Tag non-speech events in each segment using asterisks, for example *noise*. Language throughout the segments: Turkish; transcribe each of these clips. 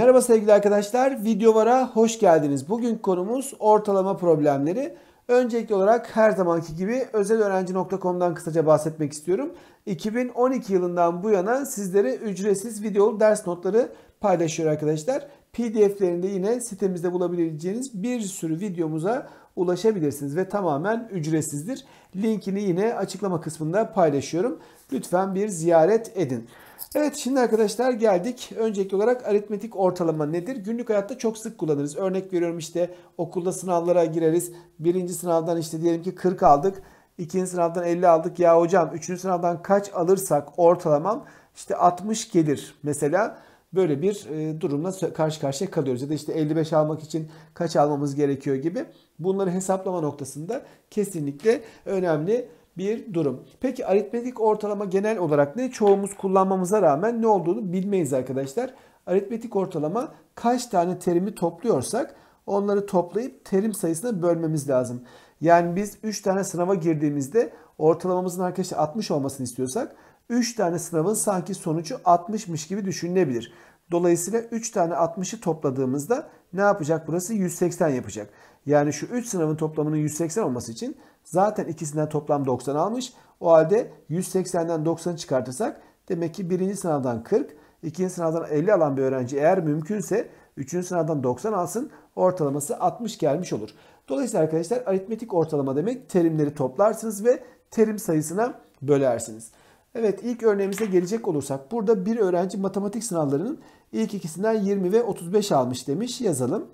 Merhaba sevgili arkadaşlar, Videovara hoş geldiniz. Bugün konumuz ortalama problemleri. Öncelikli olarak her zamanki gibi özelöğrenci.com'dan kısaca bahsetmek istiyorum. 2012 yılından bu yana sizlere ücretsiz videolu ders notları paylaşıyor arkadaşlar. PDF'lerinde yine sitemizde bulabileceğiniz bir sürü videomuza ulaşabilirsiniz ve tamamen ücretsizdir. Linkini yine açıklama kısmında paylaşıyorum. Lütfen bir ziyaret edin. Evet şimdi arkadaşlar geldik. Öncelikli olarak aritmetik ortalama nedir? Günlük hayatta çok sık kullanırız. Örnek veriyorum işte okulda sınavlara gireriz. Birinci sınavdan işte diyelim ki 40 aldık. İkinci sınavdan 50 aldık. Ya hocam üçüncü sınavdan kaç alırsak ortalamam işte 60 gelir mesela. Böyle bir e, durumla karşı karşıya kalıyoruz. Ya da işte 55 almak için kaç almamız gerekiyor gibi. Bunları hesaplama noktasında kesinlikle önemli bir durum. Peki aritmetik ortalama genel olarak ne? Çoğumuz kullanmamıza rağmen ne olduğunu bilmeyiz arkadaşlar. Aritmetik ortalama kaç tane terimi topluyorsak onları toplayıp terim sayısına bölmemiz lazım. Yani biz 3 tane sınava girdiğimizde ortalamamızın arkadaşlar 60 olmasını istiyorsak 3 tane sınavın sanki sonucu 60'mış gibi düşünülebilir. Dolayısıyla 3 tane 60'ı topladığımızda ne yapacak burası? 180 yapacak. Yani şu 3 sınavın toplamının 180 olması için Zaten ikisinden toplam 90 almış. O halde 180'den 90'ı çıkartırsak demek ki birinci sınavdan 40, ikinci sınavdan 50 alan bir öğrenci eğer mümkünse üçüncü sınavdan 90 alsın ortalaması 60 gelmiş olur. Dolayısıyla arkadaşlar aritmetik ortalama demek terimleri toplarsınız ve terim sayısına bölersiniz. Evet ilk örneğimize gelecek olursak burada bir öğrenci matematik sınavlarının ilk ikisinden 20 ve 35 almış demiş yazalım.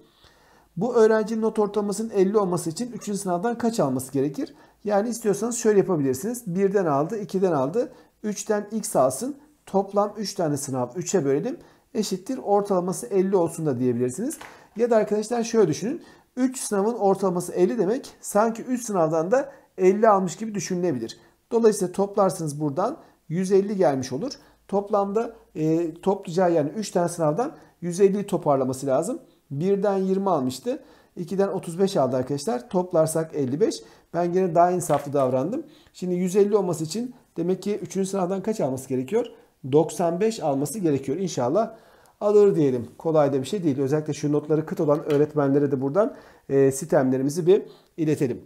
Bu öğrencinin not ortalamasının 50 olması için 3. sınavdan kaç alması gerekir? Yani istiyorsanız şöyle yapabilirsiniz. 1'den aldı, 2'den aldı. 3'ten x alsın. Toplam 3 tane sınav 3'e bölelim. Eşittir ortalaması 50 olsun da diyebilirsiniz. Ya da arkadaşlar şöyle düşünün. 3 sınavın ortalaması 50 demek. Sanki 3 sınavdan da 50 almış gibi düşünülebilir. Dolayısıyla toplarsınız buradan 150 gelmiş olur. Toplamda e, toplayacağı yani 3 tane sınavdan 150'yi toparlaması lazım. 1'den 20 almıştı. 2'den 35 aldı arkadaşlar. Toplarsak 55. Ben gene daha insaflı davrandım. Şimdi 150 olması için demek ki 3. sınavdan kaç alması gerekiyor? 95 alması gerekiyor. İnşallah alır diyelim. Kolay da bir şey değil. Özellikle şu notları kıt olan öğretmenlere de buradan e, sistemlerimizi bir iletelim.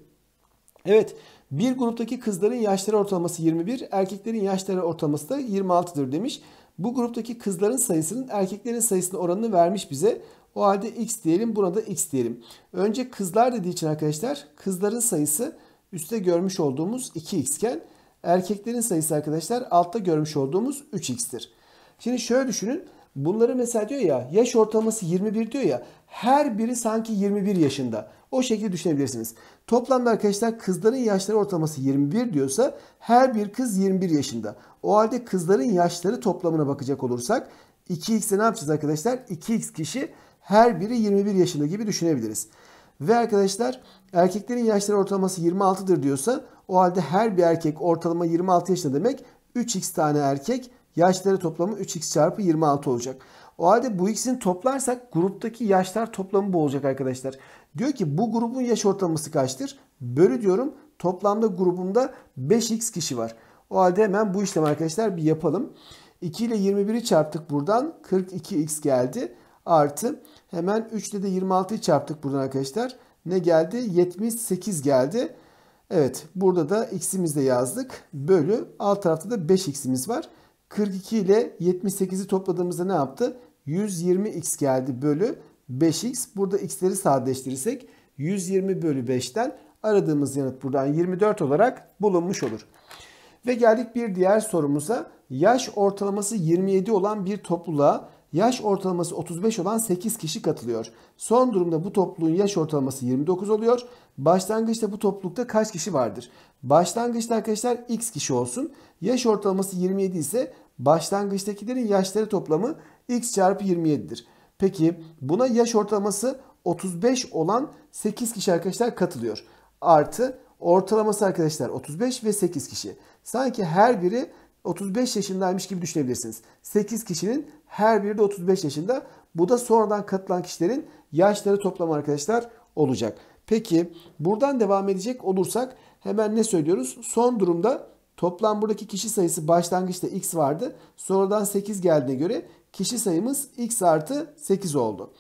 Evet bir gruptaki kızların yaşları ortalaması 21, erkeklerin yaşları ortalaması da 26'dır demiş. Bu gruptaki kızların sayısının erkeklerin sayısının oranını vermiş bize. O halde x diyelim buna da x diyelim. Önce kızlar dediği için arkadaşlar kızların sayısı üstte görmüş olduğumuz 2x iken erkeklerin sayısı arkadaşlar altta görmüş olduğumuz 3x'tir. Şimdi şöyle düşünün. Bunları mesela diyor ya yaş ortalaması 21 diyor ya her biri sanki 21 yaşında. O şekilde düşünebilirsiniz. Toplamda arkadaşlar kızların yaşları ortalaması 21 diyorsa her bir kız 21 yaşında. O halde kızların yaşları toplamına bakacak olursak 2x'e ne yapacağız arkadaşlar? 2x kişi her biri 21 yaşında gibi düşünebiliriz. Ve arkadaşlar erkeklerin yaşları ortalaması 26'dır diyorsa o halde her bir erkek ortalama 26 yaşında demek 3x tane erkek yaşları toplamı 3x çarpı 26 olacak. O halde bu x'in toplarsak gruptaki yaşlar toplamı bu olacak arkadaşlar. Diyor ki bu grubun yaş ortalaması kaçtır? Bölü diyorum toplamda grubumda 5x kişi var. O halde hemen bu işlemi arkadaşlar bir yapalım. 2 ile 21'i çarptık buradan 42x geldi. Artı Hemen 3 ile de 26'yı çarptık buradan arkadaşlar. Ne geldi? 78 geldi. Evet burada da x'imizi de yazdık. Bölü alt tarafta da 5x'imiz var. 42 ile 78'i topladığımızda ne yaptı? 120x geldi bölü 5x. Burada x'leri sadeleştirirsek 120 bölü 5'ten aradığımız yanıt buradan 24 olarak bulunmuş olur. Ve geldik bir diğer sorumuza. Yaş ortalaması 27 olan bir topluluğa Yaş ortalaması 35 olan 8 kişi katılıyor. Son durumda bu topluluğun yaş ortalaması 29 oluyor. Başlangıçta bu toplulukta kaç kişi vardır? Başlangıçta arkadaşlar x kişi olsun. Yaş ortalaması 27 ise başlangıçtakilerin yaşları toplamı x çarpı 27'dir. Peki buna yaş ortalaması 35 olan 8 kişi arkadaşlar katılıyor. Artı ortalaması arkadaşlar 35 ve 8 kişi. Sanki her biri 35 yaşındaymış gibi düşünebilirsiniz. 8 kişinin her biri de 35 yaşında. Bu da sonradan katılan kişilerin yaşları toplam arkadaşlar olacak. Peki buradan devam edecek olursak hemen ne söylüyoruz? Son durumda toplam buradaki kişi sayısı başlangıçta x vardı. Sonradan 8 geldiğine göre kişi sayımız x artı 8 oldu.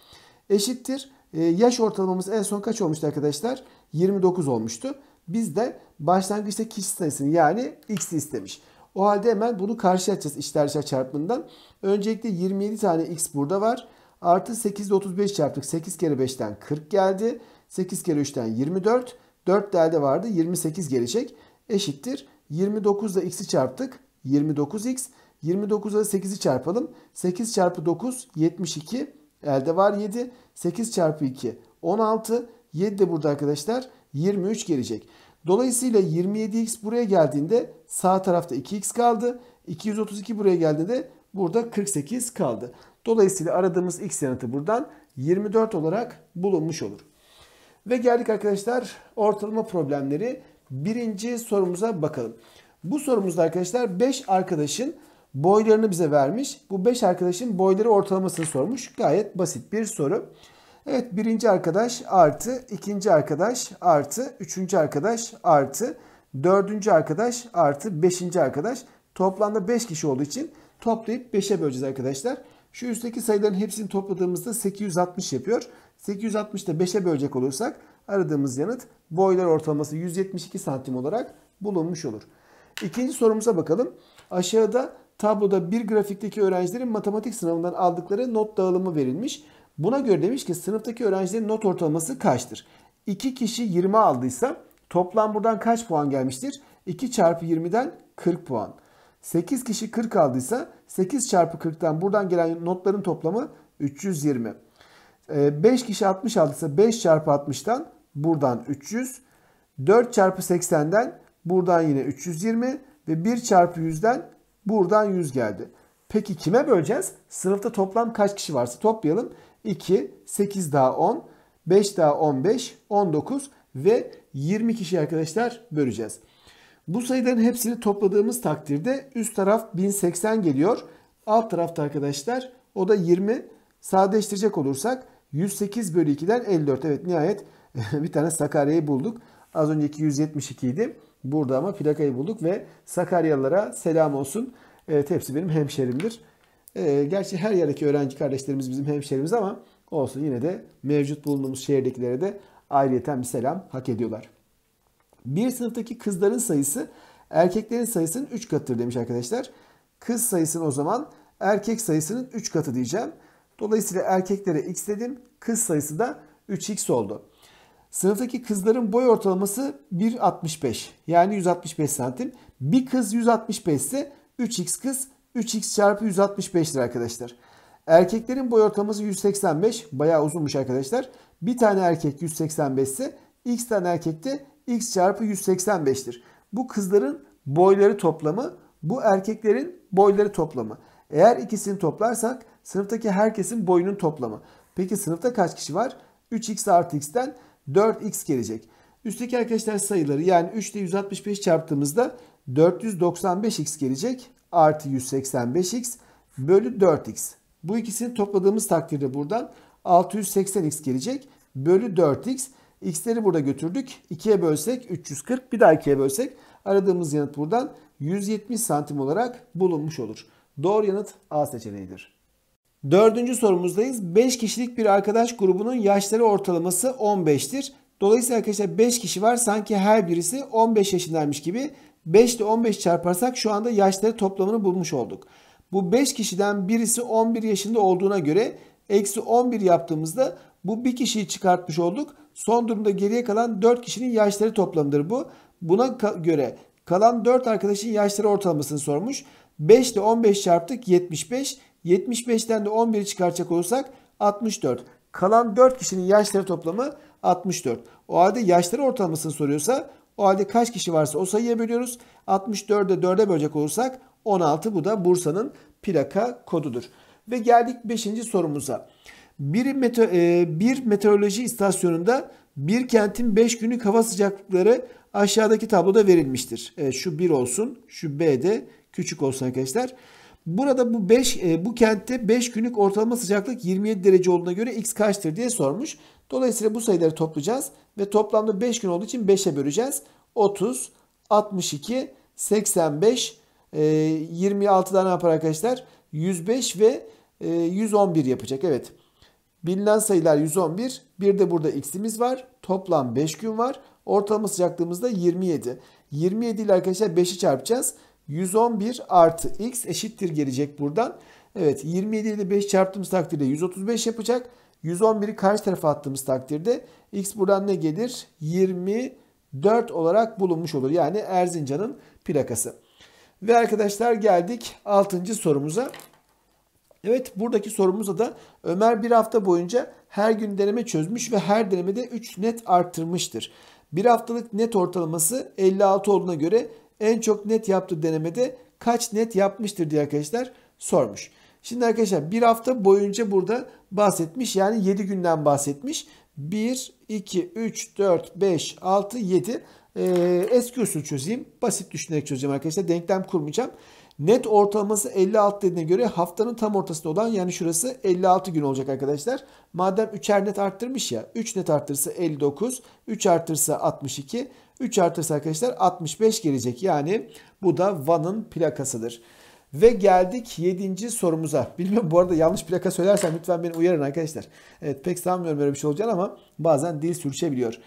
Eşittir. Ee, yaş ortalamamız en son kaç olmuştu arkadaşlar? 29 olmuştu. Biz de başlangıçta kişi sayısını yani x istemiş. O halde hemen bunu karşılayacağız. atacağız içler çarpımından. Öncelikle 27 tane x burada var. Artı 8 ile 35 çarptık. 8 kere 5'ten 40 geldi. 8 kere 3'ten 24. 4 derde vardı. 28 gelecek. Eşittir. 29 ile x'i çarptık. 29x. 29'a 8'i çarpalım. 8 çarpı 9 72. Elde var 7. 8 çarpı 2 16. 7 de burada arkadaşlar 23 gelecek. Dolayısıyla 27x buraya geldiğinde sağ tarafta 2x kaldı. 232 buraya geldiğinde burada 48 kaldı. Dolayısıyla aradığımız x yanıtı buradan 24 olarak bulunmuş olur. Ve geldik arkadaşlar ortalama problemleri. Birinci sorumuza bakalım. Bu sorumuzda arkadaşlar 5 arkadaşın boylarını bize vermiş. Bu 5 arkadaşın boyları ortalamasını sormuş. Gayet basit bir soru. Evet birinci arkadaş artı, ikinci arkadaş artı, üçüncü arkadaş artı, dördüncü arkadaş artı, beşinci arkadaş. Toplamda 5 kişi olduğu için toplayıp 5'e böleceğiz arkadaşlar. Şu üstteki sayıların hepsini topladığımızda 860 yapıyor. 860 da 5'e bölecek olursak aradığımız yanıt boylar ortalaması 172 santim olarak bulunmuş olur. İkinci sorumuza bakalım. Aşağıda tabloda bir grafikteki öğrencilerin matematik sınavından aldıkları not dağılımı verilmiş. Buna göre demiş ki sınıftaki öğrencilerin not ortalaması kaçtır? 2 kişi 20 aldıysa toplam buradan kaç puan gelmiştir? 2 çarpı 20'den 40 puan. 8 kişi 40 aldıysa 8 çarpı 40'tan buradan gelen notların toplamı 320. 5 ee, kişi 60 aldıysa 5 çarpı 60'tan buradan 300. 4 çarpı 80'den buradan yine 320 ve 1 çarpı 100'den buradan 100 geldi. Peki kime böleceğiz? Sınıfta toplam kaç kişi varsa toplayalım. 2, 8 daha 10, 5 daha 15, 19 ve 20 kişi arkadaşlar böleceğiz. Bu sayıların hepsini topladığımız takdirde üst taraf 1080 geliyor. Alt tarafta arkadaşlar o da 20. Sadeleştirecek olursak 108 bölü 2'den 54. Evet nihayet *laughs* bir tane Sakarya'yı bulduk. Az önceki 172 idi. Burada ama plakayı bulduk ve Sakaryalılara selam olsun. Evet hepsi benim hemşerimdir. E, gerçi her yerdeki öğrenci kardeşlerimiz bizim hemşerimiz ama olsun yine de mevcut bulunduğumuz şehirdekilere de ayrıyeten bir selam hak ediyorlar. Bir sınıftaki kızların sayısı erkeklerin sayısının 3 katıdır demiş arkadaşlar. Kız sayısını o zaman erkek sayısının 3 katı diyeceğim. Dolayısıyla erkeklere x dedim. Kız sayısı da 3x oldu. Sınıftaki kızların boy ortalaması 1.65 yani 165 santim. Bir kız 165 ise 3x kız 3x çarpı 165'tir arkadaşlar. Erkeklerin boy ortalaması 185. Bayağı uzunmuş arkadaşlar. Bir tane erkek 185 ise x tane de x çarpı 185'tir. Bu kızların boyları toplamı, bu erkeklerin boyları toplamı. Eğer ikisini toplarsak sınıftaki herkesin boyunun toplamı. Peki sınıfta kaç kişi var? 3x artı x'ten 4x gelecek. Üstteki arkadaşlar sayıları yani 3 ile 165 çarptığımızda 495x gelecek. Artı 185x bölü 4x. Bu ikisini topladığımız takdirde buradan 680x gelecek. Bölü 4x. X'leri burada götürdük. 2'ye bölsek 340 bir daha 2'ye bölsek aradığımız yanıt buradan 170 santim olarak bulunmuş olur. Doğru yanıt A seçeneğidir. Dördüncü sorumuzdayız. 5 kişilik bir arkadaş grubunun yaşları ortalaması 15'tir. Dolayısıyla arkadaşlar 5 kişi var. Sanki her birisi 15 yaşındaymış gibi. 5 ile 15 çarparsak şu anda yaşları toplamını bulmuş olduk. Bu 5 kişiden birisi 11 yaşında olduğuna göre eksi 11 yaptığımızda bu bir kişiyi çıkartmış olduk. Son durumda geriye kalan 4 kişinin yaşları toplamıdır bu. Buna göre kalan 4 arkadaşın yaşları ortalamasını sormuş. 5 ile 15 çarptık 75. 75'ten de 11'i çıkartacak olursak 64. Kalan 4 kişinin yaşları toplamı 64. O halde yaşları ortalamasını soruyorsa o halde kaç kişi varsa o sayıya bölüyoruz. 64'e 4'e bölecek olursak 16 bu da Bursa'nın plaka kodudur. Ve geldik 5. sorumuza. Bir, mete e, bir meteoroloji istasyonunda bir kentin 5 günlük hava sıcaklıkları aşağıdaki tabloda verilmiştir. E, şu 1 olsun, şu B de küçük olsun arkadaşlar. Burada bu 5 e, bu kentte 5 günlük ortalama sıcaklık 27 derece olduğuna göre x kaçtır diye sormuş. Dolayısıyla bu sayıları toplayacağız ve toplamda 5 gün olduğu için 5'e böleceğiz. 30, 62, 85, e, 26 tane yapar arkadaşlar. 105 ve 111 e, yapacak. Evet. Bilinen sayılar 111. Bir de burada x'imiz var. Toplam 5 gün var. Ortalama sıcaklığımız da 27. 27 ile arkadaşlar 5'i çarpacağız. 111 artı x eşittir gelecek buradan. Evet 27 ile 5 çarptığımız takdirde 135 yapacak. 111'i karşı tarafa attığımız takdirde x buradan ne gelir? 24 olarak bulunmuş olur. Yani Erzincan'ın plakası. Ve arkadaşlar geldik 6. sorumuza. Evet buradaki sorumuzda da Ömer bir hafta boyunca her gün deneme çözmüş ve her denemede 3 net arttırmıştır. Bir haftalık net ortalaması 56 olduğuna göre en çok net yaptığı denemede kaç net yapmıştır diye arkadaşlar sormuş. Şimdi arkadaşlar bir hafta boyunca burada bahsetmiş. Yani 7 günden bahsetmiş. 1, 2, 3, 4, 5, 6, 7. Ee, eski usul çözeyim. Basit düşünerek çözeceğim arkadaşlar. Denklem kurmayacağım. Net ortalaması 56 dediğine göre haftanın tam ortasında olan yani şurası 56 gün olacak arkadaşlar. Madem 3'er net arttırmış ya. 3 net arttırsa 59. 3 arttırsa 62. 3 artırsa arkadaşlar 65 gelecek. Yani bu da Van'ın plakasıdır. Ve geldik 7. sorumuza. Bilmiyorum bu arada yanlış plaka söylersem lütfen beni uyarın arkadaşlar. Evet pek sanmıyorum böyle bir şey olacağını ama bazen dil sürçebiliyor.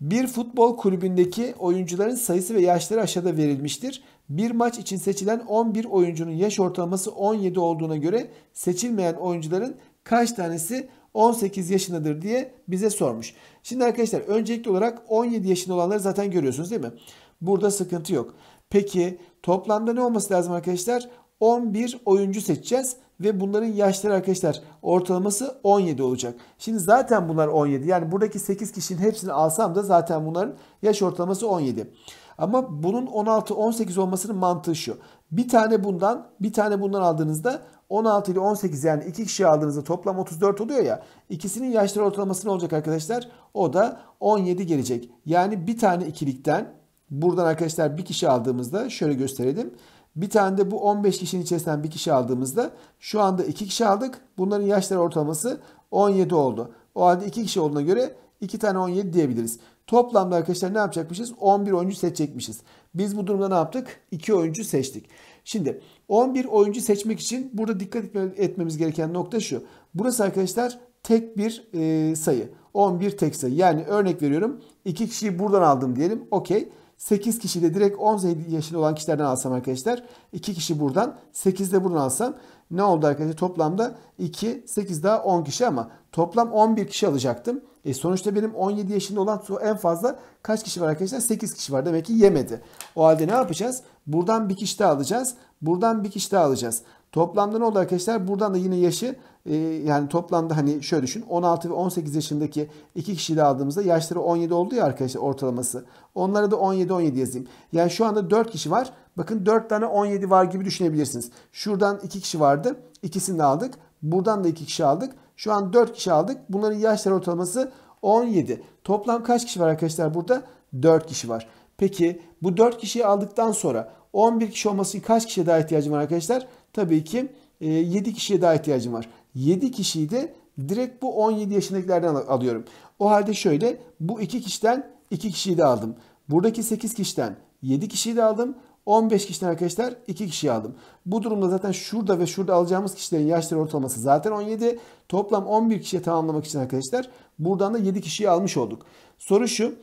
Bir futbol kulübündeki oyuncuların sayısı ve yaşları aşağıda verilmiştir. Bir maç için seçilen 11 oyuncunun yaş ortalaması 17 olduğuna göre seçilmeyen oyuncuların kaç tanesi 18 yaşındadır diye bize sormuş. Şimdi arkadaşlar öncelikli olarak 17 yaşında olanları zaten görüyorsunuz değil mi? Burada sıkıntı yok. Peki toplamda ne olması lazım arkadaşlar? 11 oyuncu seçeceğiz ve bunların yaşları arkadaşlar ortalaması 17 olacak. Şimdi zaten bunlar 17. Yani buradaki 8 kişinin hepsini alsam da zaten bunların yaş ortalaması 17. Ama bunun 16-18 olmasının mantığı şu. Bir tane bundan bir tane bundan aldığınızda 16 ile 18 yani iki kişi aldığınızda toplam 34 oluyor ya. İkisinin yaşları ortalaması ne olacak arkadaşlar? O da 17 gelecek. Yani bir tane ikilikten buradan arkadaşlar bir kişi aldığımızda şöyle gösterelim. Bir tane de bu 15 kişinin içerisinden bir kişi aldığımızda şu anda iki kişi aldık. Bunların yaşları ortalaması 17 oldu. O halde iki kişi olduğuna göre iki tane 17 diyebiliriz. Toplamda arkadaşlar ne yapacakmışız? 11 oyuncu seçecekmişiz. Biz bu durumda ne yaptık? 2 oyuncu seçtik. Şimdi 11 oyuncu seçmek için burada dikkat etmemiz gereken nokta şu. Burası arkadaşlar tek bir e, sayı. 11 tek sayı. Yani örnek veriyorum 2 kişiyi buradan aldım diyelim. Okey. 8 kişi de direkt 18 yaşında olan kişilerden alsam arkadaşlar. 2 kişi buradan 8 de buradan alsam ne oldu arkadaşlar? Toplamda 2, 8 daha 10 kişi ama Toplam 11 kişi alacaktım. E sonuçta benim 17 yaşında olan en fazla kaç kişi var arkadaşlar? 8 kişi var. Demek ki yemedi. O halde ne yapacağız? Buradan bir kişi daha alacağız. Buradan bir kişi daha alacağız. Toplamda ne oldu arkadaşlar? Buradan da yine yaşı e, yani toplamda hani şöyle düşün 16 ve 18 yaşındaki iki kişiyi de aldığımızda yaşları 17 oldu ya arkadaşlar ortalaması. Onlara da 17-17 yazayım. Yani şu anda 4 kişi var. Bakın 4 tane 17 var gibi düşünebilirsiniz. Şuradan 2 kişi vardı. İkisini de aldık. Buradan da 2 kişi aldık. Şu an 4 kişi aldık. Bunların yaşları ortalaması 17. Toplam kaç kişi var arkadaşlar burada? 4 kişi var. Peki bu 4 kişiyi aldıktan sonra 11 kişi olması kaç kişiye daha ihtiyacım var arkadaşlar? Tabii ki 7 e, kişiye daha ihtiyacım var. 7 kişiyi de direkt bu 17 yaşındakilerden alıyorum. O halde şöyle bu 2 kişiden 2 kişiyi de aldım. Buradaki 8 kişiden 7 kişiyi de aldım. 15 kişiden arkadaşlar 2 kişi aldım. Bu durumda zaten şurada ve şurada alacağımız kişilerin yaşları ortalaması zaten 17. Toplam 11 kişiye tamamlamak için arkadaşlar buradan da 7 kişiyi almış olduk. Soru şu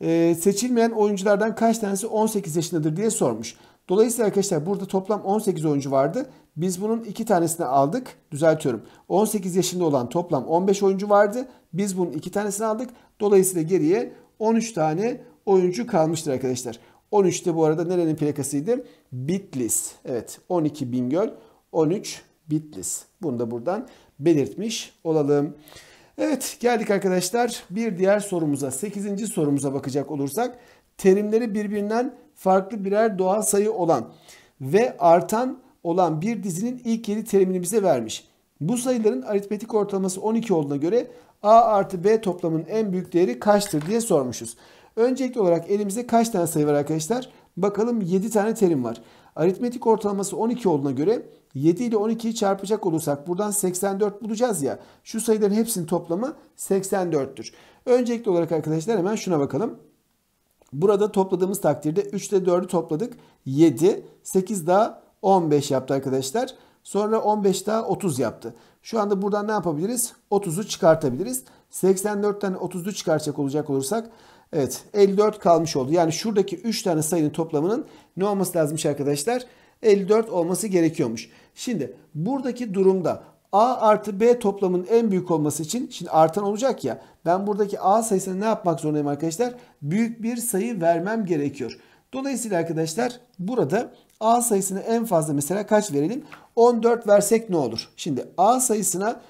e, seçilmeyen oyunculardan kaç tanesi 18 yaşındadır diye sormuş. Dolayısıyla arkadaşlar burada toplam 18 oyuncu vardı. Biz bunun 2 tanesini aldık. Düzeltiyorum. 18 yaşında olan toplam 15 oyuncu vardı. Biz bunun 2 tanesini aldık. Dolayısıyla geriye 13 tane oyuncu kalmıştır arkadaşlar. 13'te bu arada nerenin plakasıydı? Bitlis. Evet 12 Bingöl, 13 Bitlis. Bunu da buradan belirtmiş olalım. Evet geldik arkadaşlar bir diğer sorumuza 8. sorumuza bakacak olursak terimleri birbirinden farklı birer doğal sayı olan ve artan olan bir dizinin ilk 7 terimini bize vermiş. Bu sayıların aritmetik ortalaması 12 olduğuna göre A artı B toplamının en büyük değeri kaçtır diye sormuşuz. Öncelikli olarak elimizde kaç tane sayı var arkadaşlar? Bakalım 7 tane terim var. Aritmetik ortalaması 12 olduğuna göre 7 ile 12'yi çarpacak olursak buradan 84 bulacağız ya. Şu sayıların hepsinin toplamı 84'tür. Öncelikli olarak arkadaşlar hemen şuna bakalım. Burada topladığımız takdirde 3 ile 4'ü topladık. 7, 8 daha 15 yaptı arkadaşlar. Sonra 15 daha 30 yaptı. Şu anda buradan ne yapabiliriz? 30'u çıkartabiliriz. 84'ten 30'u çıkartacak olacak olursak Evet 54 kalmış oldu. Yani şuradaki 3 tane sayının toplamının ne olması lazımmış arkadaşlar? 54 olması gerekiyormuş. Şimdi buradaki durumda A artı B toplamının en büyük olması için şimdi artan olacak ya ben buradaki A sayısına ne yapmak zorundayım arkadaşlar? Büyük bir sayı vermem gerekiyor. Dolayısıyla arkadaşlar burada A sayısını en fazla mesela kaç verelim? 14 versek ne olur? Şimdi A sayısına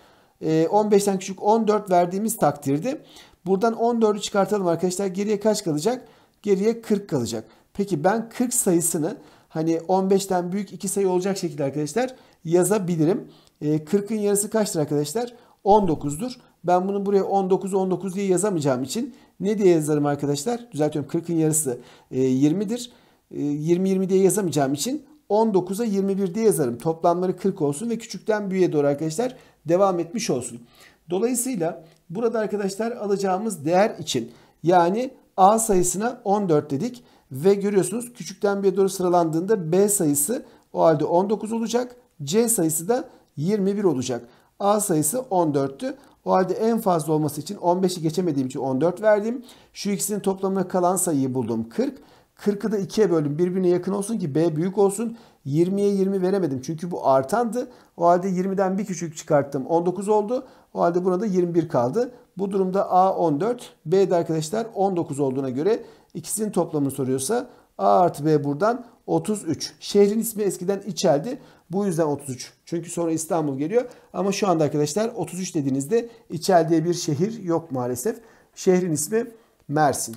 15'ten e, küçük 14 verdiğimiz takdirde Buradan 14'ü çıkartalım arkadaşlar. Geriye kaç kalacak? Geriye 40 kalacak. Peki ben 40 sayısını hani 15'ten büyük iki sayı olacak şekilde arkadaşlar yazabilirim. E, ee, 40'ın yarısı kaçtır arkadaşlar? 19'dur. Ben bunu buraya 19 19 diye yazamayacağım için ne diye yazarım arkadaşlar? Düzeltiyorum 40'ın yarısı 20'dir. 20 20 diye yazamayacağım için 19'a 21 diye yazarım. Toplamları 40 olsun ve küçükten büyüğe doğru arkadaşlar devam etmiş olsun. Dolayısıyla burada arkadaşlar alacağımız değer için yani A sayısına 14 dedik ve görüyorsunuz küçükten bir doğru sıralandığında B sayısı o halde 19 olacak. C sayısı da 21 olacak. A sayısı 14'tü. O halde en fazla olması için 15'i geçemediğim için 14 verdim. Şu ikisinin toplamına kalan sayıyı buldum 40. 40'ı da 2'ye bölüm birbirine yakın olsun ki B büyük olsun. 20'ye 20 veremedim. Çünkü bu artandı. O halde 20'den bir küçük çıkarttım. 19 oldu. O halde burada 21 kaldı. Bu durumda A 14, B de arkadaşlar 19 olduğuna göre ikisinin toplamını soruyorsa A artı B buradan 33. Şehrin ismi eskiden İçel'di. Bu yüzden 33. Çünkü sonra İstanbul geliyor. Ama şu anda arkadaşlar 33 dediğinizde İçel diye bir şehir yok maalesef. Şehrin ismi Mersin.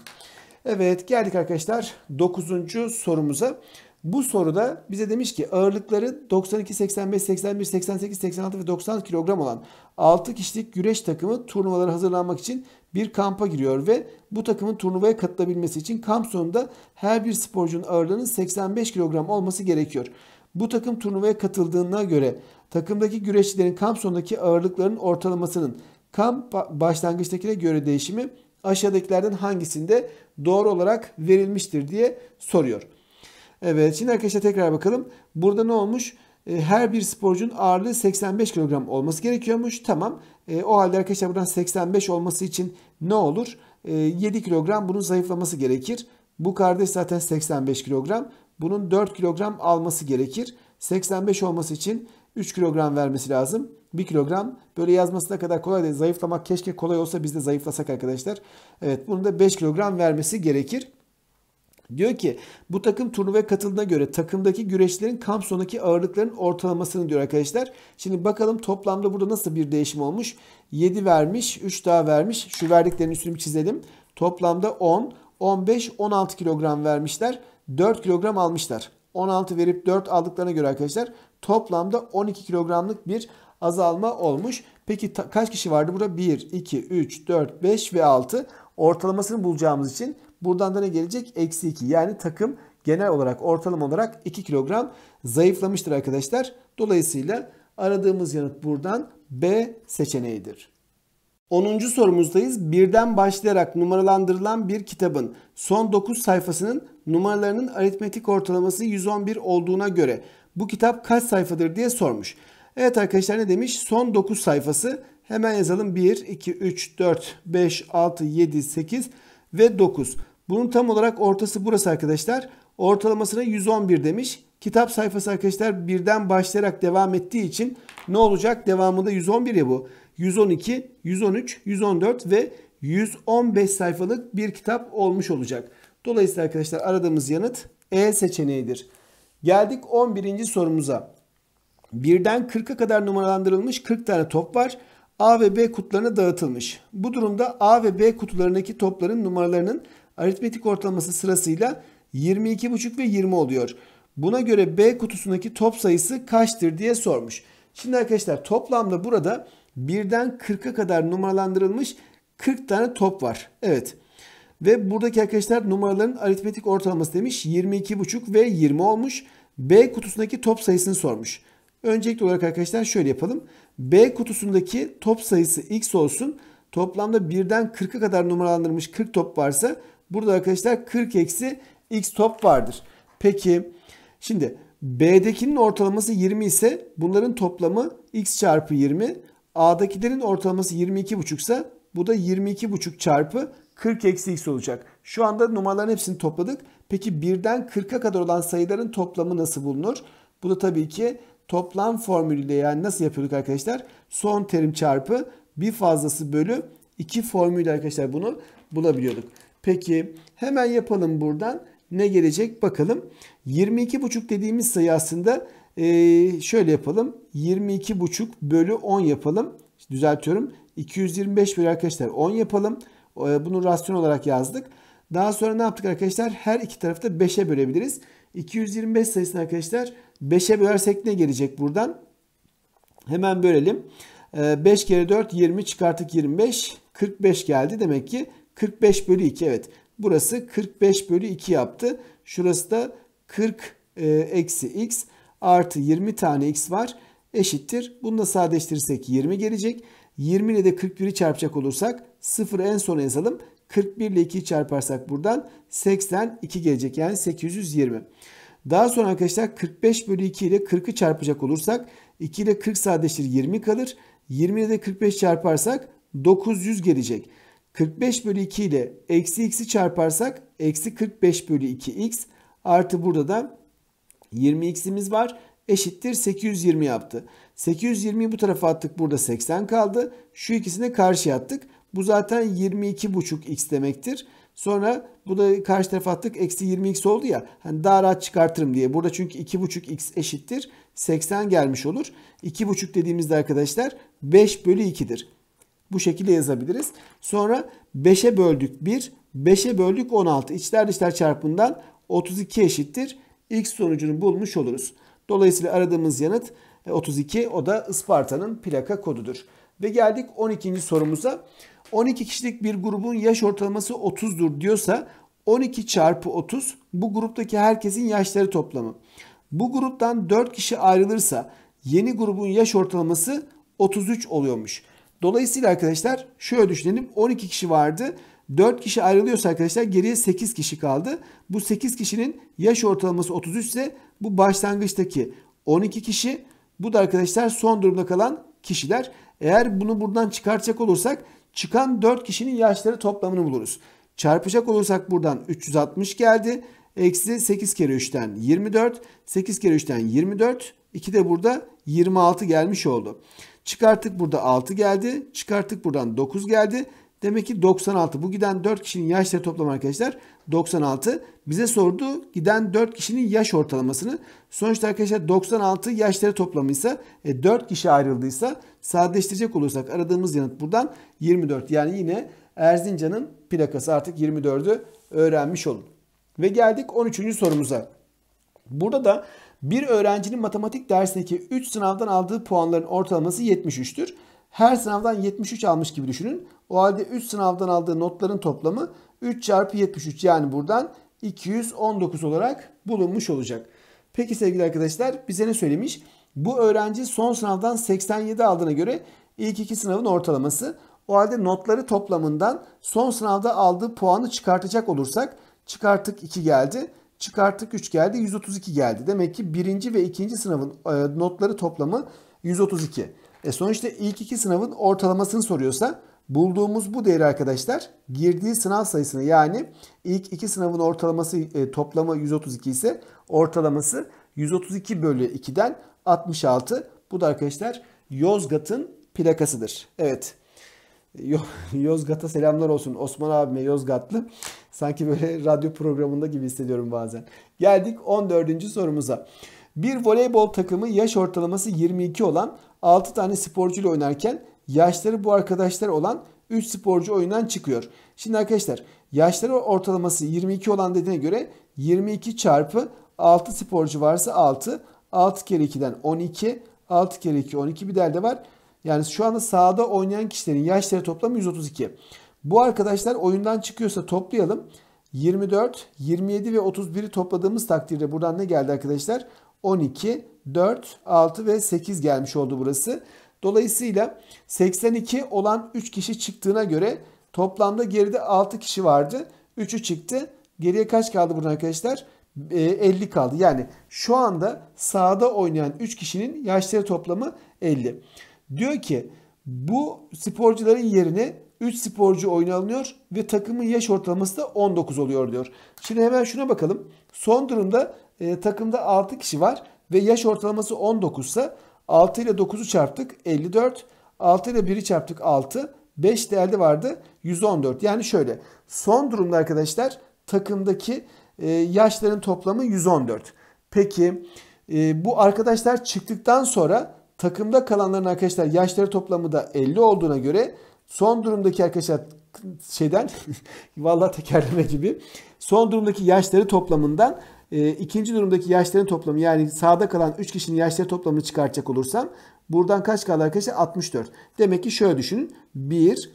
Evet geldik arkadaşlar 9. sorumuza. Bu soruda bize demiş ki ağırlıkları 92, 85, 81, 88, 86 ve 90 kilogram olan 6 kişilik güreş takımı turnuvalara hazırlanmak için bir kampa giriyor ve bu takımın turnuvaya katılabilmesi için kamp sonunda her bir sporcunun ağırlığının 85 kilogram olması gerekiyor. Bu takım turnuvaya katıldığına göre takımdaki güreşçilerin kamp sonundaki ağırlıkların ortalamasının kamp başlangıçtakine göre değişimi aşağıdakilerden hangisinde doğru olarak verilmiştir diye soruyor. Evet şimdi arkadaşlar tekrar bakalım. Burada ne olmuş? E, her bir sporcunun ağırlığı 85 kilogram olması gerekiyormuş. Tamam. E, o halde arkadaşlar buradan 85 olması için ne olur? 7 e, kilogram bunun zayıflaması gerekir. Bu kardeş zaten 85 kilogram. Bunun 4 kilogram alması gerekir. 85 olması için 3 kilogram vermesi lazım. 1 kilogram böyle yazmasına kadar kolay değil. Zayıflamak keşke kolay olsa biz de zayıflasak arkadaşlar. Evet bunun da 5 kilogram vermesi gerekir. Diyor ki bu takım turnuva katıldığına göre takımdaki güreşlerin kamp sonraki ağırlıkların ortalamasını diyor arkadaşlar. Şimdi bakalım toplamda burada nasıl bir değişim olmuş. 7 vermiş, 3 daha vermiş. Şu verdiklerin üstünü çizelim. Toplamda 10, 15, 16 kilogram vermişler. 4 kilogram almışlar. 16 verip 4 aldıklarına göre arkadaşlar toplamda 12 kilogramlık bir azalma olmuş. Peki kaç kişi vardı burada? 1, 2, 3, 4, 5 ve 6. Ortalamasını bulacağımız için Buradan da ne gelecek? Eksi 2. Yani takım genel olarak ortalama olarak 2 kilogram zayıflamıştır arkadaşlar. Dolayısıyla aradığımız yanıt buradan B seçeneğidir. 10. sorumuzdayız. Birden başlayarak numaralandırılan bir kitabın son 9 sayfasının numaralarının aritmetik ortalaması 111 olduğuna göre bu kitap kaç sayfadır diye sormuş. Evet arkadaşlar ne demiş? Son 9 sayfası hemen yazalım. 1, 2, 3, 4, 5, 6, 7, 8 ve 9. Bunun tam olarak ortası burası arkadaşlar. Ortalamasına 111 demiş. Kitap sayfası arkadaşlar birden başlayarak devam ettiği için ne olacak? Devamında 111 ya bu. 112, 113, 114 ve 115 sayfalık bir kitap olmuş olacak. Dolayısıyla arkadaşlar aradığımız yanıt E seçeneğidir. Geldik 11. sorumuza. Birden 40'a kadar numaralandırılmış 40 tane top var. A ve B kutularına dağıtılmış. Bu durumda A ve B kutularındaki topların numaralarının aritmetik ortalaması sırasıyla 22,5 ve 20 oluyor. Buna göre B kutusundaki top sayısı kaçtır diye sormuş. Şimdi arkadaşlar toplamda burada 1'den 40'a kadar numaralandırılmış 40 tane top var. Evet. Ve buradaki arkadaşlar numaraların aritmetik ortalaması demiş 22,5 ve 20 olmuş. B kutusundaki top sayısını sormuş. Öncelikli olarak arkadaşlar şöyle yapalım. B kutusundaki top sayısı x olsun. Toplamda 1'den 40'a kadar numaralandırılmış 40 top varsa Burada arkadaşlar 40 eksi x top vardır. Peki şimdi B'dekinin ortalaması 20 ise bunların toplamı x çarpı 20. A'dakilerin ortalaması 22 buçuksa bu da 22 buçuk çarpı 40 eksi x olacak. Şu anda numaraların hepsini topladık. Peki 1'den 40'a kadar olan sayıların toplamı nasıl bulunur? Bu da tabii ki toplam formülüyle yani nasıl yapıyorduk arkadaşlar? Son terim çarpı bir fazlası bölü 2 formülüyle arkadaşlar bunu bulabiliyorduk. Peki hemen yapalım buradan. Ne gelecek bakalım. 22,5 dediğimiz sayı aslında ee, şöyle yapalım. 22,5 bölü 10 yapalım. düzeltiyorum. 225 bölü arkadaşlar 10 yapalım. Ee, bunu rasyon olarak yazdık. Daha sonra ne yaptık arkadaşlar? Her iki tarafı da 5'e bölebiliriz. 225 sayısını arkadaşlar 5'e bölersek ne gelecek buradan? Hemen bölelim. 5 e, kere 4 20 çıkarttık 25. 45 geldi. Demek ki 45 bölü 2 evet. Burası 45 bölü 2 yaptı. Şurası da 40 e, eksi x artı 20 tane x var eşittir. Bunu da sadeleştirirsek 20 gelecek. 20 ile de 41'i çarpacak olursak 0 en sona yazalım. 41 ile 2'yi çarparsak buradan 82 gelecek yani 820. Daha sonra arkadaşlar 45 bölü 2 ile 40'ı çarpacak olursak 2 ile 40 sadeleştir 20 kalır. 20 ile de 45 çarparsak 900 gelecek. 45 bölü 2 ile eksi x'i çarparsak eksi 45 bölü 2x artı burada da 20x'imiz var eşittir 820 yaptı. 820'yi bu tarafa attık burada 80 kaldı. Şu ikisini karşıya attık. Bu zaten 22,5x demektir. Sonra bu da karşı tarafa attık. Eksi 20x oldu ya. Hani daha rahat çıkartırım diye. Burada çünkü 2,5x eşittir. 80 gelmiş olur. 2,5 dediğimizde arkadaşlar 5 bölü 2'dir. Bu şekilde yazabiliriz. Sonra 5'e böldük 1, 5'e böldük 16. İçler dışlar çarpımından 32 eşittir. X sonucunu bulmuş oluruz. Dolayısıyla aradığımız yanıt 32 e, o da Isparta'nın plaka kodudur. Ve geldik 12. sorumuza. 12 kişilik bir grubun yaş ortalaması 30'dur diyorsa 12 çarpı 30 bu gruptaki herkesin yaşları toplamı. Bu gruptan 4 kişi ayrılırsa yeni grubun yaş ortalaması 33 oluyormuş. Dolayısıyla arkadaşlar şöyle düşünelim 12 kişi vardı. 4 kişi ayrılıyorsa arkadaşlar geriye 8 kişi kaldı. Bu 8 kişinin yaş ortalaması 33 ise bu başlangıçtaki 12 kişi bu da arkadaşlar son durumda kalan kişiler. Eğer bunu buradan çıkartacak olursak çıkan 4 kişinin yaşları toplamını buluruz. Çarpacak olursak buradan 360 geldi. Eksi 8 kere 3'ten 24. 8 kere 3'ten 24. 2 de burada 26 gelmiş oldu. Çıkarttık burada 6 geldi. Çıkarttık buradan 9 geldi. Demek ki 96. Bu giden 4 kişinin yaşları toplam arkadaşlar 96. Bize sordu giden 4 kişinin yaş ortalamasını. Sonuçta arkadaşlar 96 yaşları toplamıysa e, 4 kişi ayrıldıysa sadeleştirecek olursak aradığımız yanıt buradan 24. Yani yine Erzincan'ın plakası artık 24'ü öğrenmiş olun. Ve geldik 13. sorumuza. Burada da bir öğrencinin matematik dersindeki 3 sınavdan aldığı puanların ortalaması 73'tür. Her sınavdan 73 almış gibi düşünün. O halde 3 sınavdan aldığı notların toplamı 3 çarpı 73 yani buradan 219 olarak bulunmuş olacak. Peki sevgili arkadaşlar bize ne söylemiş? Bu öğrenci son sınavdan 87 aldığına göre ilk iki sınavın ortalaması. O halde notları toplamından son sınavda aldığı puanı çıkartacak olursak çıkarttık 2 geldi. Çıkarttık 3 geldi 132 geldi. Demek ki birinci ve ikinci sınavın e, notları toplamı 132. E sonuçta ilk iki sınavın ortalamasını soruyorsa bulduğumuz bu değeri arkadaşlar girdiği sınav sayısını yani ilk iki sınavın ortalaması e, toplamı 132 ise ortalaması 132 bölü 2'den 66. Bu da arkadaşlar Yozgat'ın plakasıdır. Evet. *laughs* Yozgat'a selamlar olsun. Osman abime Yozgatlı. Sanki böyle *laughs* radyo programında gibi hissediyorum bazen. Geldik 14. sorumuza. Bir voleybol takımı yaş ortalaması 22 olan 6 tane sporcuyla oynarken yaşları bu arkadaşlar olan 3 sporcu oyundan çıkıyor. Şimdi arkadaşlar yaşları ortalaması 22 olan dediğine göre 22 çarpı 6 sporcu varsa 6. 6 kere 2'den 12. 6 kere 2 12 bir derde var. Yani şu anda sahada oynayan kişilerin yaşları toplam 132. Bu arkadaşlar oyundan çıkıyorsa toplayalım. 24, 27 ve 31'i topladığımız takdirde buradan ne geldi arkadaşlar? 12, 4, 6 ve 8 gelmiş oldu burası. Dolayısıyla 82 olan 3 kişi çıktığına göre toplamda geride 6 kişi vardı. 3'ü çıktı. Geriye kaç kaldı buradan arkadaşlar? 50 ee, kaldı. Yani şu anda sahada oynayan 3 kişinin yaşları toplamı 50. Diyor ki bu sporcuların yerine 3 sporcu oyuna alınıyor ve takımın yaş ortalaması da 19 oluyor diyor. Şimdi hemen şuna bakalım. Son durumda e, takımda 6 kişi var ve yaş ortalaması 19 ise 6 ile 9'u çarptık 54. 6 ile 1'i çarptık 6. 5 değerli vardı 114. Yani şöyle son durumda arkadaşlar takımdaki e, yaşların toplamı 114. Peki e, bu arkadaşlar çıktıktan sonra takımda kalanların arkadaşlar yaşları toplamı da 50 olduğuna göre Son durumdaki arkadaşlar şeyden *laughs* vallahi tekerleme gibi son durumdaki yaşları toplamından e, ikinci durumdaki yaşların toplamı yani sağda kalan 3 kişinin yaşları toplamını çıkartacak olursam buradan kaç kaldı arkadaşlar? 64. Demek ki şöyle düşünün. 1,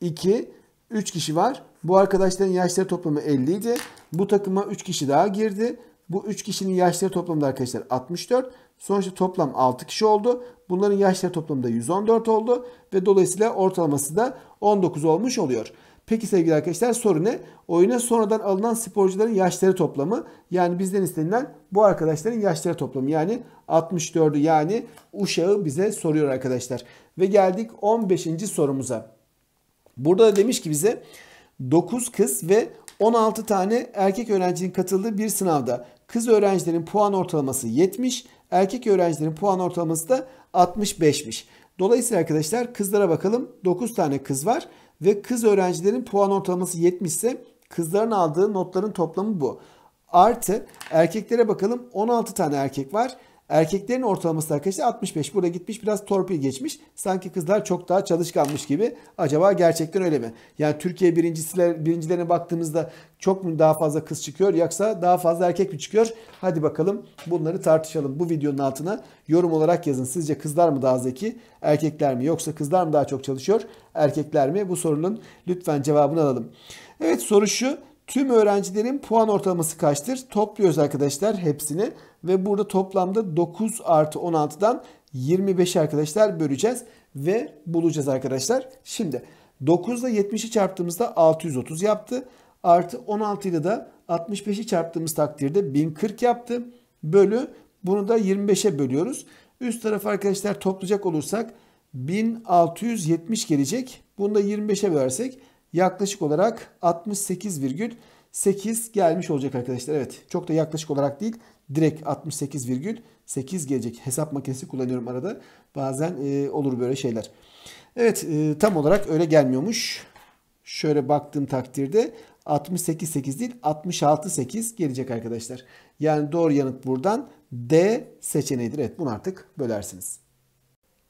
2, 3 kişi var. Bu arkadaşların yaşları toplamı 50 idi. Bu takıma 3 kişi daha girdi. Bu 3 kişinin yaşları toplamında arkadaşlar 64. Sonuçta toplam 6 kişi oldu. Bunların yaşları toplamda 114 oldu ve dolayısıyla ortalaması da 19 olmuş oluyor. Peki sevgili arkadaşlar soru ne? Oyuna sonradan alınan sporcuların yaşları toplamı. Yani bizden istenilen bu arkadaşların yaşları toplamı. Yani 64'ü yani uşağı bize soruyor arkadaşlar. Ve geldik 15. sorumuza. Burada da demiş ki bize 9 kız ve 16 tane erkek öğrencinin katıldığı bir sınavda kız öğrencilerin puan ortalaması 70, Erkek öğrencilerin puan ortalaması da 65'miş. Dolayısıyla arkadaşlar kızlara bakalım. 9 tane kız var ve kız öğrencilerin puan ortalaması 70 ise kızların aldığı notların toplamı bu. Artı erkeklere bakalım 16 tane erkek var Erkeklerin ortalaması arkadaşlar 65. Burada gitmiş biraz torpil geçmiş. Sanki kızlar çok daha çalışkanmış gibi. Acaba gerçekten öyle mi? Yani Türkiye birincisiler, birincilerine baktığımızda çok mu daha fazla kız çıkıyor yoksa daha fazla erkek mi çıkıyor? Hadi bakalım bunları tartışalım. Bu videonun altına yorum olarak yazın. Sizce kızlar mı daha zeki, erkekler mi? Yoksa kızlar mı daha çok çalışıyor, erkekler mi? Bu sorunun lütfen cevabını alalım. Evet soru şu. Tüm öğrencilerin puan ortalaması kaçtır? Topluyoruz arkadaşlar hepsini. Ve burada toplamda 9 artı 16'dan 25 arkadaşlar böleceğiz ve bulacağız arkadaşlar. Şimdi 9 ile 70'i çarptığımızda 630 yaptı. Artı 16 ile de 65'i çarptığımız takdirde 1040 yaptı. Bölü bunu da 25'e bölüyoruz. Üst tarafı arkadaşlar toplayacak olursak 1670 gelecek. Bunu da 25'e bölersek yaklaşık olarak 68,8 gelmiş olacak arkadaşlar. Evet çok da yaklaşık olarak değil direkt 68,8 gelecek. Hesap makinesi kullanıyorum arada. Bazen e, olur böyle şeyler. Evet e, tam olarak öyle gelmiyormuş. Şöyle baktığım takdirde 68,8 değil 66,8 gelecek arkadaşlar. Yani doğru yanıt buradan D seçeneğidir. Evet bunu artık bölersiniz.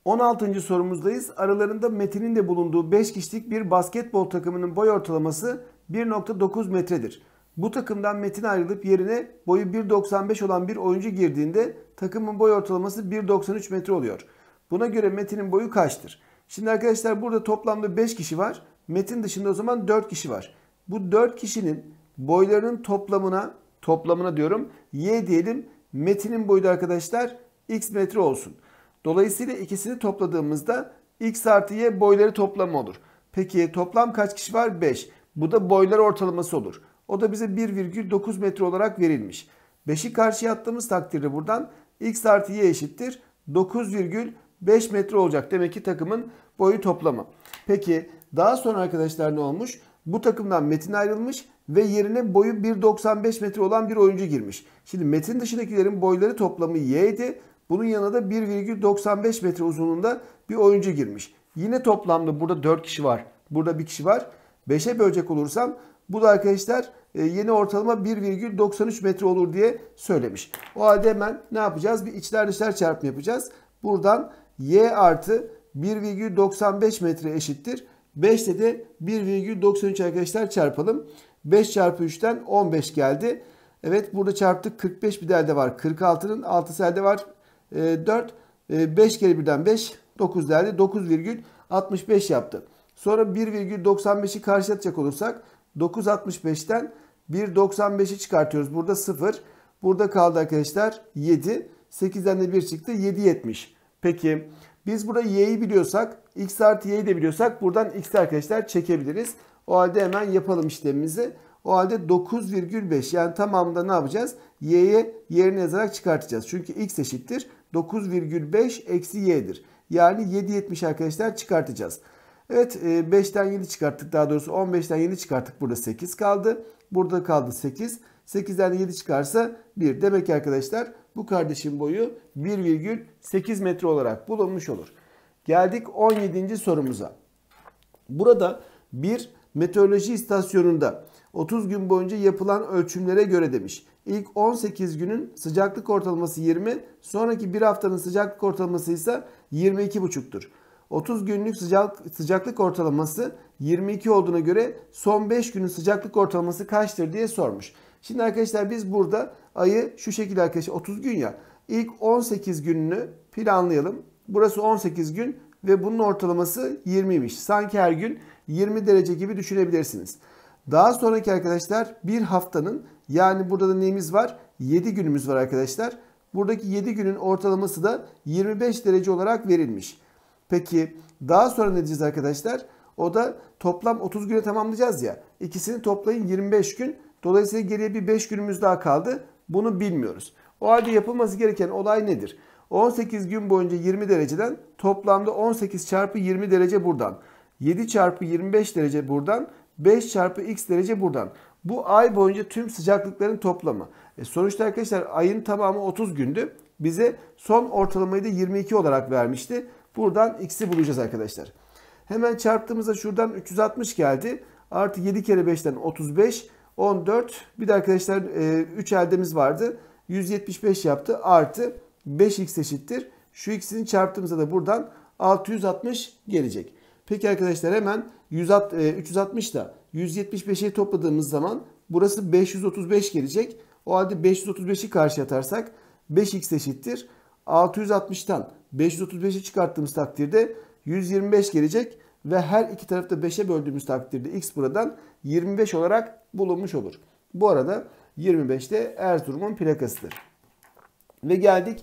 16. sorumuzdayız. Aralarında Metin'in de bulunduğu 5 kişilik bir basketbol takımının boy ortalaması 1.9 metredir. Bu takımdan Metin ayrılıp yerine boyu 1.95 olan bir oyuncu girdiğinde takımın boy ortalaması 1.93 metre oluyor. Buna göre Metin'in boyu kaçtır? Şimdi arkadaşlar burada toplamda 5 kişi var. Metin dışında o zaman 4 kişi var. Bu 4 kişinin boylarının toplamına toplamına diyorum y diyelim. Metin'in boyu da arkadaşlar x metre olsun. Dolayısıyla ikisini topladığımızda x artı y boyları toplamı olur. Peki toplam kaç kişi var? 5. Bu da boylar ortalaması olur. O da bize 1,9 metre olarak verilmiş. 5'i karşıya attığımız takdirde buradan x artı y eşittir 9,5 metre olacak. Demek ki takımın boyu toplamı. Peki daha sonra arkadaşlar ne olmuş? Bu takımdan Metin ayrılmış ve yerine boyu 1.95 metre olan bir oyuncu girmiş. Şimdi Metin dışındakilerin boyları toplamı y idi. Bunun yanına da 1,95 metre uzunluğunda bir oyuncu girmiş. Yine toplamda burada 4 kişi var. Burada bir kişi var. 5'e bölecek olursam bu da arkadaşlar e, yeni ortalama 1,93 metre olur diye söylemiş. O halde hemen ne yapacağız? Bir içler dışlar çarpımı yapacağız. Buradan y artı 1,95 metre eşittir. 5 ile de 1,93 arkadaşlar çarpalım. 5 çarpı 3'ten 15 geldi. Evet burada çarptık 45 bir derde var. 46'nın 6'sı elde var. 4. E, 5 e, kere birden 5 9 derdi. 9,65 yaptı. Sonra 1,95'i karşılatacak olursak 9.65'ten 1.95'i çıkartıyoruz. Burada 0. Burada kaldı arkadaşlar 7. 8'den de 1 çıktı. 7.70. Peki biz burada y'yi biliyorsak x artı y'yi de biliyorsak buradan x'i arkadaşlar çekebiliriz. O halde hemen yapalım işlemimizi. O halde 9,5 yani tamamında ne yapacağız? y'ye yerine yazarak çıkartacağız. Çünkü x eşittir 9,5 eksi y'dir. Yani 7,70 arkadaşlar çıkartacağız. Evet 5'ten e, 7 çıkarttık daha doğrusu 15'ten 7 çıkarttık burada 8 kaldı. Burada kaldı 8. 8'den 7 çıkarsa 1. Demek ki arkadaşlar bu kardeşin boyu 1,8 metre olarak bulunmuş olur. Geldik 17. sorumuza. Burada bir meteoroloji istasyonunda 30 gün boyunca yapılan ölçümlere göre demiş. İlk 18 günün sıcaklık ortalaması 20, sonraki bir haftanın sıcaklık ortalaması ise 22,5'tur. 30 günlük sıcak, sıcaklık ortalaması 22 olduğuna göre son 5 günün sıcaklık ortalaması kaçtır diye sormuş. Şimdi arkadaşlar biz burada ayı şu şekilde arkadaşlar 30 gün ya ilk 18 gününü planlayalım. Burası 18 gün ve bunun ortalaması 20'ymiş. Sanki her gün 20 derece gibi düşünebilirsiniz. Daha sonraki arkadaşlar bir haftanın yani burada da neyimiz var? 7 günümüz var arkadaşlar. Buradaki 7 günün ortalaması da 25 derece olarak verilmiş. Peki daha sonra ne diyeceğiz arkadaşlar? O da toplam 30 güne tamamlayacağız ya. İkisini toplayın 25 gün. Dolayısıyla geriye bir 5 günümüz daha kaldı. Bunu bilmiyoruz. O halde yapılması gereken olay nedir? 18 gün boyunca 20 dereceden toplamda 18 çarpı 20 derece buradan. 7 çarpı 25 derece buradan. 5 çarpı x derece buradan. Bu ay boyunca tüm sıcaklıkların toplamı. E sonuçta arkadaşlar ayın tamamı 30 gündü. Bize son ortalamayı da 22 olarak vermişti. Buradan x'i bulacağız arkadaşlar. Hemen çarptığımızda şuradan 360 geldi. Artı 7 kere 5'ten 35, 14. Bir de arkadaşlar 3 e, eldemiz vardı. 175 yaptı. Artı 5x eşittir. Şu ikisini çarptığımızda da buradan 660 gelecek. Peki arkadaşlar hemen 360 e, da 175'i topladığımız zaman burası 535 gelecek. O halde 535'i karşı atarsak 5x eşittir. 660'tan 535'i çıkarttığımız takdirde 125 gelecek ve her iki tarafta 5'e böldüğümüz takdirde x buradan 25 olarak bulunmuş olur. Bu arada 25'te Erzurum'un plakasıdır. Ve geldik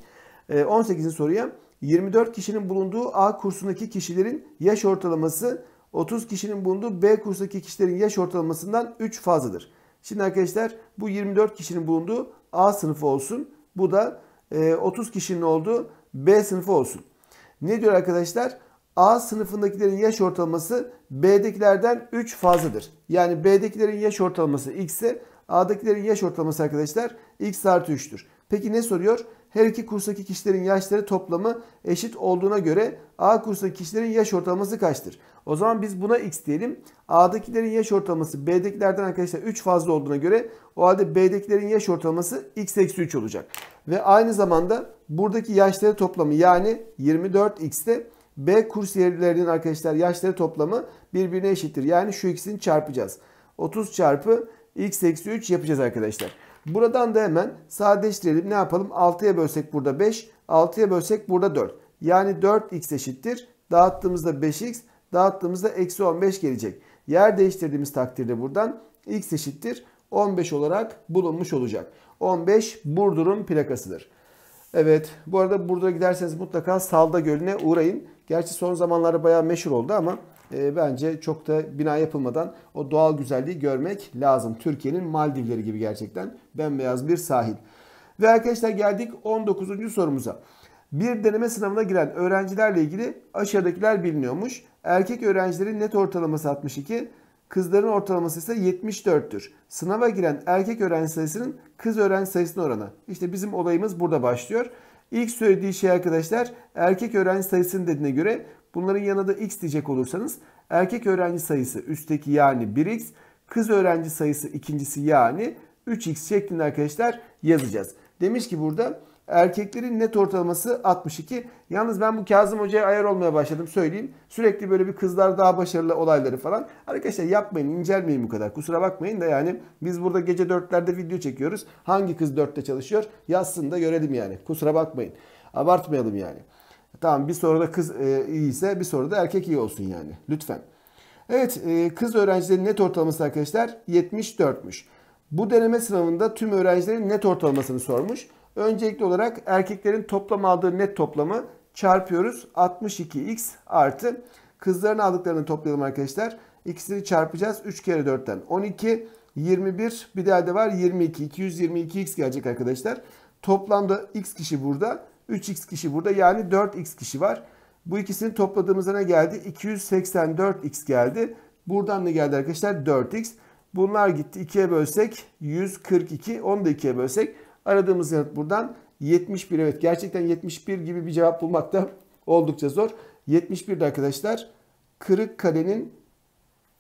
18. E, soruya. 24 kişinin bulunduğu A kursundaki kişilerin yaş ortalaması 30 kişinin bulunduğu B kursundaki kişilerin yaş ortalamasından 3 fazladır. Şimdi arkadaşlar bu 24 kişinin bulunduğu A sınıfı olsun. Bu da 30 ee, kişinin olduğu B sınıfı olsun. Ne diyor arkadaşlar? A sınıfındakilerin yaş ortalaması B'dekilerden 3 fazladır. Yani B'dekilerin yaş ortalaması x ise A'dakilerin yaş ortalaması arkadaşlar X artı 3'tür. Peki ne soruyor? Her iki kurstaki kişilerin yaşları toplamı eşit olduğuna göre A kurstaki kişilerin yaş ortalaması kaçtır? O zaman biz buna x diyelim. A'dakilerin yaş ortalaması B'dekilerden arkadaşlar 3 fazla olduğuna göre o halde B'dekilerin yaş ortalaması x eksi 3 olacak. Ve aynı zamanda buradaki yaşları toplamı yani 24x'te B kurs kursiyerlerinin arkadaşlar yaşları toplamı birbirine eşittir. Yani şu ikisini çarpacağız. 30 çarpı x eksi 3 yapacağız arkadaşlar. Buradan da hemen sadeleştirelim. Ne yapalım? 6'ya bölsek burada 5, 6'ya bölsek burada 4. Yani 4x eşittir. Dağıttığımızda 5x Dağıttığımızda eksi 15 gelecek. Yer değiştirdiğimiz takdirde buradan x eşittir 15 olarak bulunmuş olacak. 15 Burdur'un plakasıdır. Evet bu arada Burdur'a giderseniz mutlaka Salda Gölü'ne uğrayın. Gerçi son zamanlarda bayağı meşhur oldu ama e, bence çok da bina yapılmadan o doğal güzelliği görmek lazım. Türkiye'nin Maldivleri gibi gerçekten bembeyaz bir sahil. Ve arkadaşlar geldik 19. sorumuza. Bir deneme sınavına giren öğrencilerle ilgili aşağıdakiler biliniyormuş. Erkek öğrencilerin net ortalaması 62, kızların ortalaması ise 74'tür. Sınava giren erkek öğrenci sayısının kız öğrenci sayısının oranı. İşte bizim olayımız burada başlıyor. İlk söylediği şey arkadaşlar erkek öğrenci sayısının dediğine göre bunların yanına da x diyecek olursanız erkek öğrenci sayısı üstteki yani 1x, kız öğrenci sayısı ikincisi yani 3x şeklinde arkadaşlar yazacağız. Demiş ki burada Erkeklerin net ortalaması 62. Yalnız ben bu Kazım Hoca'ya ayar olmaya başladım söyleyeyim. Sürekli böyle bir kızlar daha başarılı olayları falan. Arkadaşlar yapmayın incelmeyin bu kadar. Kusura bakmayın da yani biz burada gece 4'lerde video çekiyoruz. Hangi kız 4'te çalışıyor yazsın da görelim yani. Kusura bakmayın. Abartmayalım yani. Tamam bir soruda kız e, iyiyse bir soruda erkek iyi olsun yani. Lütfen. Evet e, kız öğrencilerin net ortalaması arkadaşlar 74'müş. Bu deneme sınavında tüm öğrencilerin net ortalamasını sormuş. Öncelikli olarak erkeklerin toplam aldığı net toplamı çarpıyoruz. 62x artı kızların aldıklarını toplayalım arkadaşlar. İkisini çarpacağız. 3 kere 4'ten 12, 21 bir daha da var 22. 222x gelecek arkadaşlar. Toplamda x kişi burada. 3x kişi burada yani 4x kişi var. Bu ikisini topladığımızda ne geldi? 284x geldi. Buradan ne geldi arkadaşlar? 4x. Bunlar gitti. 2'ye bölsek 142. Onu da 2'ye bölsek Aradığımız yanıt buradan 71 evet gerçekten 71 gibi bir cevap bulmak da *laughs* oldukça zor. 71 de arkadaşlar kırık Kırıkkale'nin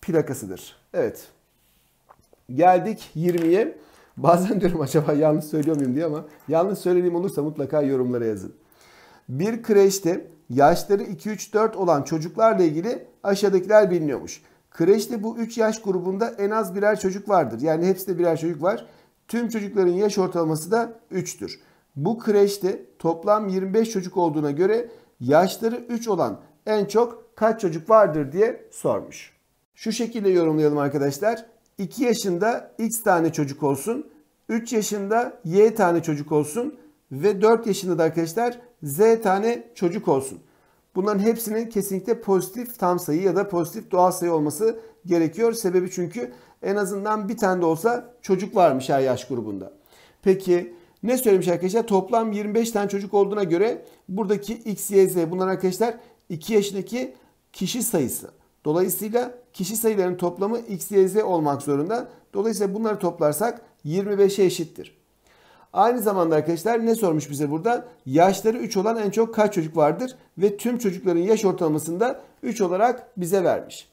plakasıdır. Evet. Geldik 20'ye. *laughs* Bazen diyorum acaba yanlış söylüyor muyum diye ama yanlış söylediğim olursa mutlaka yorumlara yazın. Bir kreşte yaşları 2-3-4 olan çocuklarla ilgili aşağıdakiler biliniyormuş. Kreşte bu 3 yaş grubunda en az birer çocuk vardır. Yani hepsinde birer çocuk var. Tüm çocukların yaş ortalaması da 3'tür. Bu kreşte toplam 25 çocuk olduğuna göre yaşları 3 olan en çok kaç çocuk vardır diye sormuş. Şu şekilde yorumlayalım arkadaşlar. 2 yaşında x tane çocuk olsun, 3 yaşında y tane çocuk olsun ve 4 yaşında da arkadaşlar z tane çocuk olsun. Bunların hepsinin kesinlikle pozitif tam sayı ya da pozitif doğal sayı olması gerekiyor. Sebebi çünkü en azından bir tane de olsa çocuk varmış her yaş grubunda. Peki ne söylemiş arkadaşlar? Toplam 25 tane çocuk olduğuna göre buradaki x, y, z bunlar arkadaşlar 2 yaşındaki kişi sayısı. Dolayısıyla kişi sayılarının toplamı x, y, z olmak zorunda. Dolayısıyla bunları toplarsak 25'e eşittir. Aynı zamanda arkadaşlar ne sormuş bize burada? Yaşları 3 olan en çok kaç çocuk vardır? Ve tüm çocukların yaş ortalamasında 3 olarak bize vermiş.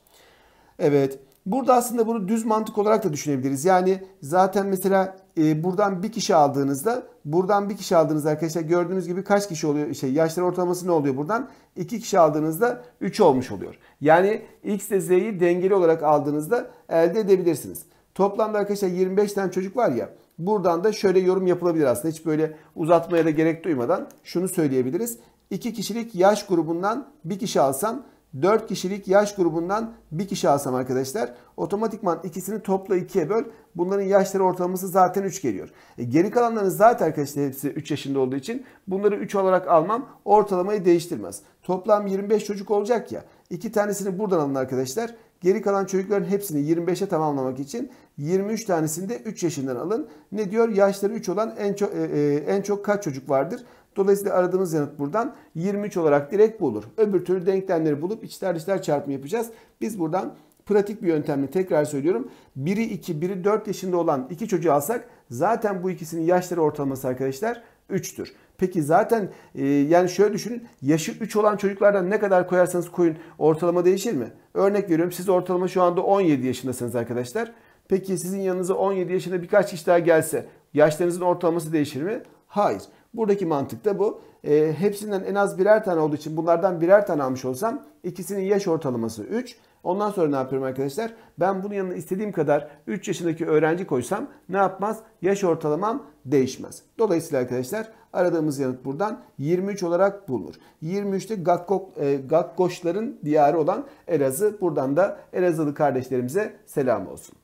Evet. Burada aslında bunu düz mantık olarak da düşünebiliriz. Yani zaten mesela e, buradan bir kişi aldığınızda buradan bir kişi aldığınızda arkadaşlar gördüğünüz gibi kaç kişi oluyor? Şey yaşlar ortalaması ne oluyor buradan? 2 kişi aldığınızda 3 olmuş oluyor. Yani X ile Z'yi dengeli olarak aldığınızda elde edebilirsiniz. Toplamda arkadaşlar 25 tane çocuk var ya. Buradan da şöyle yorum yapılabilir aslında. Hiç böyle uzatmaya da gerek duymadan şunu söyleyebiliriz. 2 kişilik yaş grubundan bir kişi alsam 4 kişilik yaş grubundan bir kişi alsam arkadaşlar otomatikman ikisini topla 2'ye böl. Bunların yaşları ortalaması zaten 3 geliyor. E, geri kalanların zaten arkadaşlar hepsi 3 yaşında olduğu için bunları 3 olarak almam ortalamayı değiştirmez. Toplam 25 çocuk olacak ya. 2 tanesini buradan alın arkadaşlar. Geri kalan çocukların hepsini 25'e tamamlamak için 23 tanesini de 3 yaşından alın. Ne diyor? Yaşları 3 olan en çok e, e, en çok kaç çocuk vardır? Dolayısıyla aradığımız yanıt buradan 23 olarak direkt bulur. Öbür türlü denklemleri bulup içler dışlar çarpımı yapacağız. Biz buradan pratik bir yöntemle tekrar söylüyorum. Biri 2, biri 4 yaşında olan iki çocuğu alsak zaten bu ikisinin yaşları ortalaması arkadaşlar 3'tür. Peki zaten e, yani şöyle düşünün. Yaşı 3 olan çocuklardan ne kadar koyarsanız koyun ortalama değişir mi? Örnek veriyorum siz ortalama şu anda 17 yaşındasınız arkadaşlar. Peki sizin yanınıza 17 yaşında birkaç kişi daha gelse yaşlarınızın ortalaması değişir mi? Hayır. Buradaki mantık da bu. E, hepsinden en az birer tane olduğu için bunlardan birer tane almış olsam ikisinin yaş ortalaması 3. Ondan sonra ne yapıyorum arkadaşlar? Ben bunun yanına istediğim kadar 3 yaşındaki öğrenci koysam ne yapmaz? Yaş ortalamam değişmez. Dolayısıyla arkadaşlar aradığımız yanıt buradan 23 olarak bulunur. 23'te Gakkok, e, Gakkoşların diyarı olan Elazığ. Buradan da Elazığlı kardeşlerimize selam olsun.